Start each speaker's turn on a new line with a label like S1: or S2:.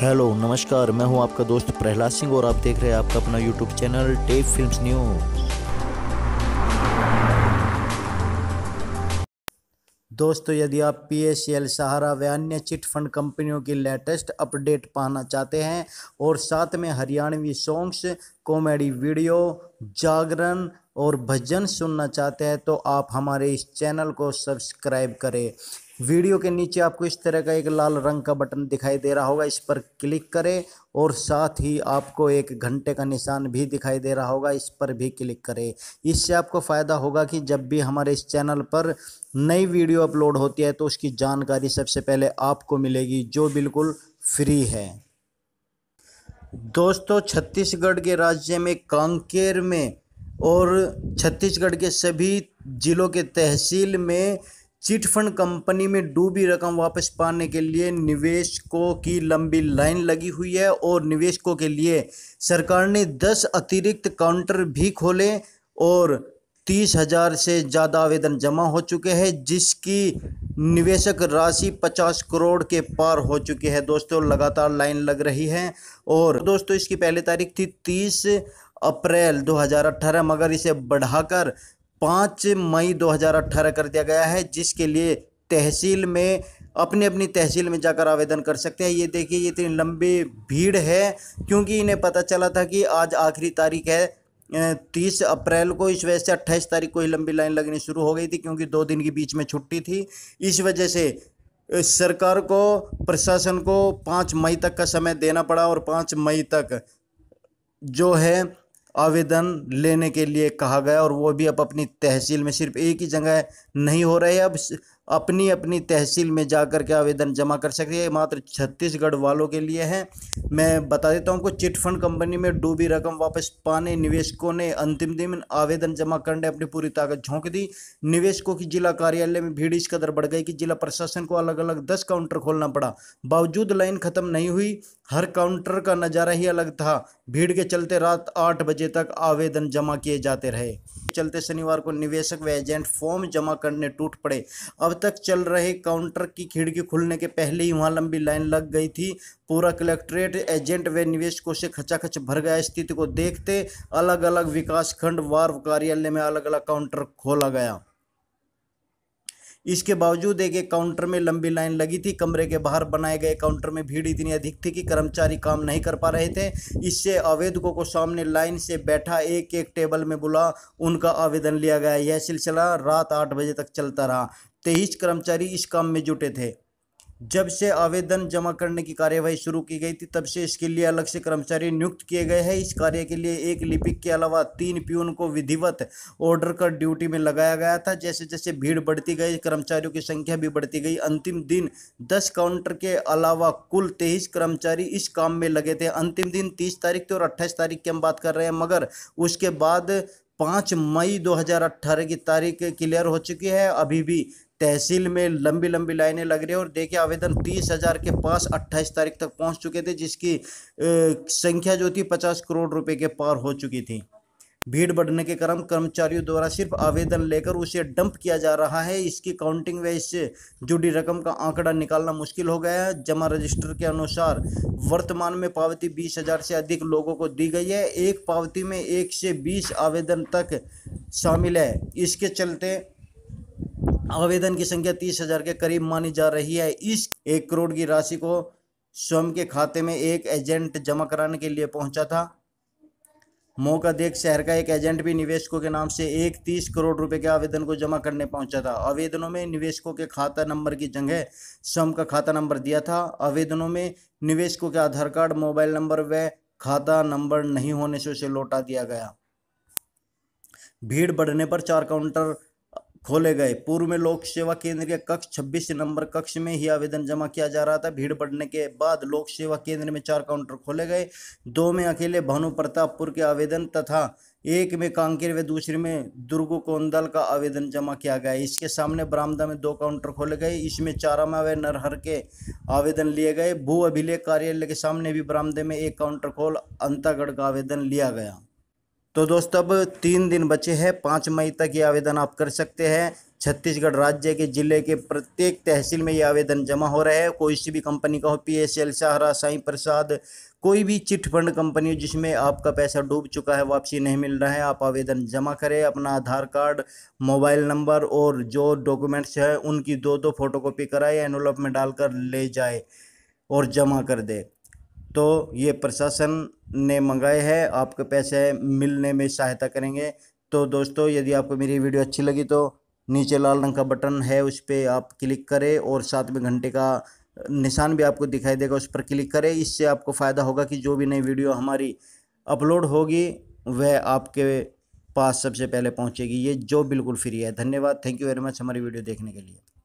S1: hello नमस्कार मैं हूं आपका दोस्त प्रहलाद सिंह और आप देख रहे हैं आपका अपना YouTube channel tape film news दोस्तों यदि आप पी एस एल सहारा व अन्य चिट फंड कंपनियों की लेटेस्ट अपडेट पाना चाहते हैं और साथ में हरियाणवी सॉन्ग्स कॉमेडी वीडियो जागरण और भजन सुनना चाहते हैं तो आप हमारे इस चैनल को सब्सक्राइब करें वीडियो के नीचे आपको इस तरह का एक लाल रंग का बटन दिखाई दे रहा होगा इस पर क्लिक करें और साथ ही आपको एक घंटे का निशान भी दिखाई दे रहा होगा इस पर भी क्लिक करें इससे आपको फ़ायदा होगा कि जब भी हमारे इस चैनल पर नई वीडियो अपलोड होती है तो उसकी जानकारी सबसे पहले आपको मिलेगी जो बिल्कुल फ्री है दोस्तों छत्तीसगढ़ के राज्य में कांकेर में और छत्तीसगढ़ के सभी ज़िलों के तहसील में चिटफंड कंपनी में डूबी रकम वापस पाने के लिए निवेशकों की लंबी लाइन लगी हुई है और निवेशकों के लिए सरकार ने 10 अतिरिक्त काउंटर भी खोले और तीस हजार से ज़्यादा आवेदन जमा हो चुके हैं जिसकी निवेशक राशि पचास करोड़ के पार हो चुकी है दोस्तों लगातार लाइन लग रही है और दोस्तों इसकी पहली तारीख थी तीस अप्रैल 2018 मगर इसे बढ़ाकर पाँच मई 2018 कर दिया गया है जिसके लिए तहसील में अपनी अपनी तहसील में जाकर आवेदन कर सकते हैं ये देखिए ये इतनी लंबी भीड़ है क्योंकि इन्हें पता चला था कि आज आखिरी तारीख है तीस अप्रैल को इस वजह से अट्ठाईस तारीख को ही लंबी लाइन लगनी शुरू हो गई थी क्योंकि दो दिन के बीच में छुट्टी थी इस वजह से सरकार को प्रशासन को पाँच मई तक का समय देना पड़ा और पाँच मई तक जो है आवेदन लेने के लिए कहा गया और वो भी अब अपनी तहसील में सिर्फ एक ही जगह नहीं हो रहे अब अपनी अपनी तहसील में जा कर के आवेदन जमा कर सकते हैं मात्र छत्तीसगढ़ वालों के लिए है मैं बता देता हूँ आपको चिटफंड कंपनी में डूबी रकम वापस पाने निवेशकों ने अंतिम दिन आवेदन जमा करने अपनी पूरी ताकत झोंक दी निवेशकों की जिला कार्यालय में भीड़ इस कदर बढ़ गई कि जिला प्रशासन को अलग अलग दस काउंटर खोलना पड़ा बावजूद लाइन खत्म नहीं हुई हर काउंटर का नज़ारा ही अलग था भीड़ के चलते रात आठ बजे तक आवेदन जमा किए जाते रहे चलते शनिवार को निवेशक व एजेंट फॉर्म जमा करने टूट पड़े अब तक चल रहे काउंटर की खिड़की खुलने के पहले ही वहां लंबी लाइन लग गई थी पूरा कलेक्ट्रेट एजेंट व निवेशकों से खचाखच भर गया स्थिति को देखते अलग अलग विकास खंड वार कार्यालय में अलग अलग काउंटर खोला गया इसके बावजूद एक एक काउंटर में लंबी लाइन लगी थी कमरे के बाहर बनाए गए काउंटर में भीड़ इतनी अधिक थी कि कर्मचारी काम नहीं कर पा रहे थे इससे आवेदकों को सामने लाइन से बैठा एक एक टेबल में बुला उनका आवेदन लिया गया यह सिलसिला रात आठ बजे तक चलता रहा तेईस कर्मचारी इस काम में जुटे थे जब से आवेदन जमा करने की कार्यवाही शुरू की गई थी तब से इसके लिए अलग से कर्मचारी नियुक्त किए गए हैं इस कार्य के लिए एक लिपिक के अलावा तीन प्यून को विधिवत ऑर्डर कर ड्यूटी में लगाया गया था जैसे जैसे भीड़ बढ़ती गई कर्मचारियों की संख्या भी बढ़ती गई अंतिम दिन दस काउंटर के अलावा कुल तेईस कर्मचारी इस काम में लगे थे अंतिम दिन तीस तारीख थे और अट्ठाईस तारीख की हम बात कर रहे हैं मगर उसके बाद पाँच मई 2018 की तारीख क्लियर हो चुकी है अभी भी तहसील में लंबी लंबी लाइनें लग रही है और देखिए आवेदन तीस हज़ार के पास अट्ठाईस तारीख तक पहुंच चुके थे जिसकी संख्या जो थी पचास करोड़ रुपए के पार हो चुकी थी भीड़ बढ़ने के कारण कर्मचारियों द्वारा सिर्फ आवेदन लेकर उसे डंप किया जा रहा है इसकी काउंटिंग व इससे जुड़ी रकम का आंकड़ा निकालना मुश्किल हो गया है जमा रजिस्टर के अनुसार वर्तमान में पावती बीस हजार से अधिक लोगों को दी गई है एक पावती में एक से बीस आवेदन तक शामिल है इसके चलते आवेदन की संख्या तीस हजार के करीब मानी जा रही है इस एक करोड़ की राशि को स्वयं के खाते में एक एजेंट जमा कराने के लिए पहुंचा था मोकादेक शहर का एक एजेंट भी निवेशकों के नाम से एक तीस करोड़ रुपए के आवेदन को जमा करने पहुंचा था आवेदनों में निवेशकों के खाता नंबर की जगह सम का खाता नंबर दिया था आवेदनों में निवेशकों के आधार कार्ड मोबाइल नंबर व खाता नंबर नहीं होने से उसे लौटा दिया गया भीड़ बढ़ने पर चार काउंटर खोले गए पूर्व में लोक सेवा केंद्र के कक्ष 26 नंबर कक्ष में ही आवेदन जमा किया जा रहा था भीड़ बढ़ने के बाद लोक सेवा केंद्र में चार काउंटर खोले गए दो में अकेले भानु प्रतापपुर के आवेदन तथा एक में कांकेर व दूसरे में दुर्गो कोंदल का आवेदन जमा किया गया इसके सामने बरामदा में दो काउंटर खोले गए इसमें चारामा व नरहर के आवेदन लिए गए भू अभिलेख कार्यालय के सामने भी बरामदे में एक काउंटर खोल अंतागढ़ का आवेदन लिया गया तो दोस्तों अब तीन दिन बचे हैं पाँच मई तक ये आवेदन आप कर सकते हैं छत्तीसगढ़ राज्य के जिले के प्रत्येक तहसील में ये आवेदन जमा हो रहा है कोई सी भी कंपनी का हो P S L Sahara Sai Prasad कोई भी चिट फंड कंपनी जिसमें आपका पैसा डूब चुका है वापसी नहीं मिल रहा है आप आवेदन जमा करें अपना आधार कार्ड मोबाइल नंबर और जो डॉक्यूमेंट्स हैं उनकी दो दो फोटोकॉपी कराए एनवलप में डालकर ले जाए और जमा कर दे तो ये प्रशासन ने मंगाए हैं आपके पैसे मिलने में सहायता करेंगे तो दोस्तों यदि आपको मेरी वीडियो अच्छी लगी तो नीचे लाल रंग का बटन है उस पर आप क्लिक करें और साथ में घंटे का निशान भी आपको दिखाई देगा उस पर क्लिक करें इससे आपको फ़ायदा होगा कि जो भी नई वीडियो हमारी अपलोड होगी वह आपके पास सबसे पहले पहुंचेगी ये जो बिल्कुल फ्री है धन्यवाद थैंक यू वेरी मच हमारी वीडियो देखने के लिए